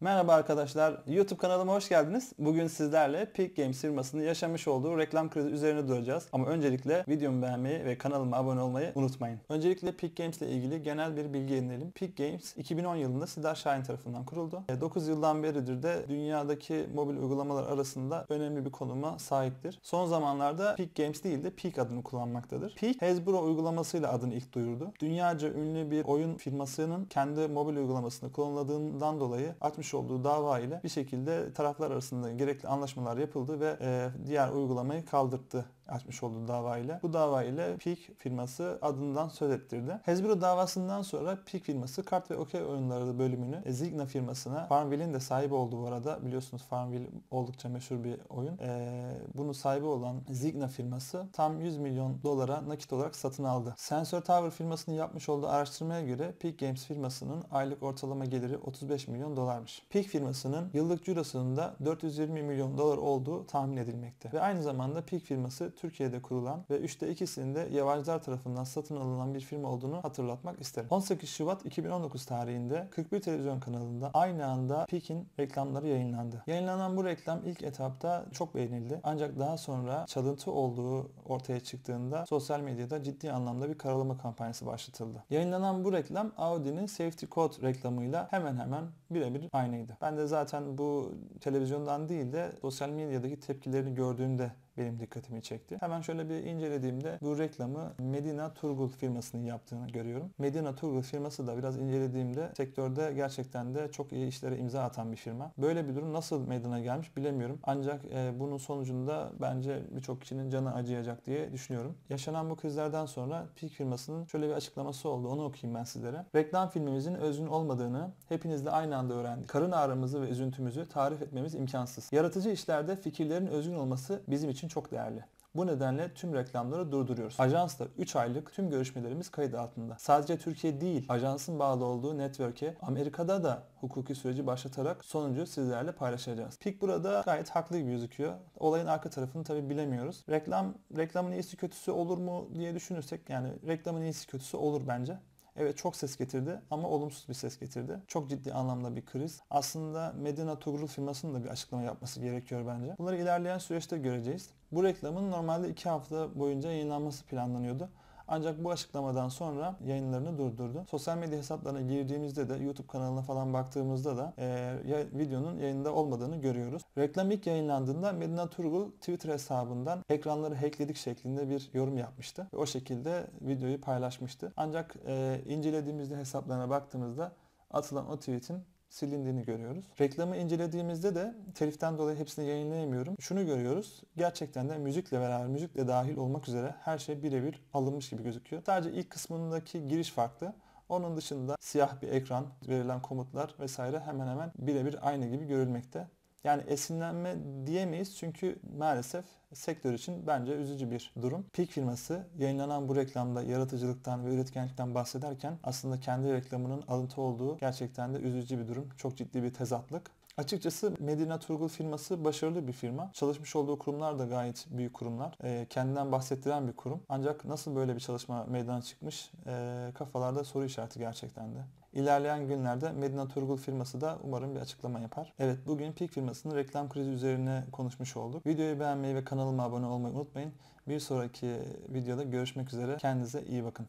Merhaba arkadaşlar, YouTube kanalıma hoş geldiniz. Bugün sizlerle Peak Games firmasının yaşamış olduğu reklam krizi üzerine duracağız. Ama öncelikle videomu beğenmeyi ve kanalıma abone olmayı unutmayın. Öncelikle Peak Games ile ilgili genel bir bilgi edinelim. Peak Games 2010 yılında Sidar Şahin tarafından kuruldu. 9 e, yıldan beridir de dünyadaki mobil uygulamalar arasında önemli bir konuma sahiptir. Son zamanlarda Peak Games değil de Peak adını kullanmaktadır. Peak, Hasbro uygulamasıyla adını ilk duyurdu. Dünyaca ünlü bir oyun firmasının kendi mobil uygulamasını klonladığından dolayı 60 açmış olduğu dava ile bir şekilde taraflar arasında gerekli anlaşmalar yapıldı ve e, diğer uygulamayı kaldırttı açmış olduğu dava ile. Bu dava ile Peak firması adından söz ettirdi. Hasbro davasından sonra Peak firması kart ve okey oyunları bölümünü Zigna firmasına Farmville'in de sahibi olduğu bu arada. Biliyorsunuz Farmville oldukça meşhur bir oyun. Ee, bunu sahibi olan Zigna firması tam 100 milyon dolara nakit olarak satın aldı. Sensor Tower firmasının yapmış olduğu araştırmaya göre Peak Games firmasının aylık ortalama geliri 35 milyon dolarmış. Peak firmasının yıllık cirosunun da 420 milyon dolar olduğu tahmin edilmekte. Ve aynı zamanda Peak firması Türkiye'de kurulan ve 3'te ikisinin de yabancılar tarafından satın alınan bir firma olduğunu hatırlatmak isterim. 18 Şubat 2019 tarihinde 41 televizyon kanalında aynı anda Pekin reklamları yayınlandı. Yayınlanan bu reklam ilk etapta çok beğenildi. Ancak daha sonra çalıntı olduğu ortaya çıktığında sosyal medyada ciddi anlamda bir karalama kampanyası başlatıldı. Yayınlanan bu reklam Audi'nin Safety Code reklamıyla hemen hemen birebir aynıydı. Ben de zaten bu televizyondan değil de sosyal medyadaki tepkilerini gördüğümde benim dikkatimi çekti. Hemen şöyle bir incelediğimde bu reklamı Medina Turgul firmasının yaptığını görüyorum. Medina Turgul firması da biraz incelediğimde sektörde gerçekten de çok iyi işlere imza atan bir firma. Böyle bir durum nasıl meydana gelmiş bilemiyorum. Ancak e, bunun sonucunda bence birçok kişinin canı acıyacak diye düşünüyorum. Yaşanan bu krizlerden sonra Peak firmasının şöyle bir açıklaması oldu. Onu okuyayım ben sizlere. Reklam filmimizin özgün olmadığını hepinizle aynı anda öğrendik. Karın ağrımızı ve üzüntümüzü tarif etmemiz imkansız. Yaratıcı işlerde fikirlerin özgün olması bizim için için çok değerli. Bu nedenle tüm reklamları durduruyoruz. Ajansla 3 aylık tüm görüşmelerimiz kayıt altında. Sadece Türkiye değil, ajansın bağlı olduğu network'e Amerika'da da hukuki süreci başlatarak sonucu sizlerle paylaşacağız. Pik burada gayet haklı gibi gözüküyor. Olayın arka tarafını tabi bilemiyoruz. Reklam reklamın iyisi kötüsü olur mu diye düşünürsek yani reklamın iyisi kötüsü olur bence. Evet çok ses getirdi ama olumsuz bir ses getirdi. Çok ciddi anlamda bir kriz. Aslında Medina Tugrul firmasının da bir açıklama yapması gerekiyor bence. Bunları ilerleyen süreçte göreceğiz. Bu reklamın normalde 2 hafta boyunca yayınlanması planlanıyordu. Ancak bu açıklamadan sonra yayınlarını durdurdu. Sosyal medya hesaplarına girdiğimizde de YouTube kanalına falan baktığımızda da e, videonun yayında olmadığını görüyoruz. Reklam ilk yayınlandığında Medina Turgul Twitter hesabından ekranları hackledik şeklinde bir yorum yapmıştı. Ve o şekilde videoyu paylaşmıştı. Ancak e, incelediğimizde hesaplarına baktığımızda atılan o tweetin silindiğini görüyoruz. Reklamı incelediğimizde de teliften dolayı hepsini yayınlayamıyorum. Şunu görüyoruz. Gerçekten de müzikle beraber müzikle dahil olmak üzere her şey birebir alınmış gibi gözüküyor. Sadece ilk kısmındaki giriş farklı. Onun dışında siyah bir ekran, verilen komutlar vesaire hemen hemen birebir aynı gibi görülmekte. Yani esinlenme diyemeyiz çünkü maalesef sektör için bence üzücü bir durum. Peak firması yayınlanan bu reklamda yaratıcılıktan ve üretkenlikten bahsederken aslında kendi reklamının alıntı olduğu gerçekten de üzücü bir durum. Çok ciddi bir tezatlık. Açıkçası Medina Turgul firması başarılı bir firma. Çalışmış olduğu kurumlar da gayet büyük kurumlar. E, kendinden bahsettiren bir kurum. Ancak nasıl böyle bir çalışma meydana çıkmış e, kafalarda soru işareti gerçekten de. İlerleyen günlerde Medina Turgul firması da umarım bir açıklama yapar. Evet bugün Peak firmasının reklam krizi üzerine konuşmuş olduk. Videoyu beğenmeyi ve kanalıma abone olmayı unutmayın. Bir sonraki videoda görüşmek üzere. Kendinize iyi bakın.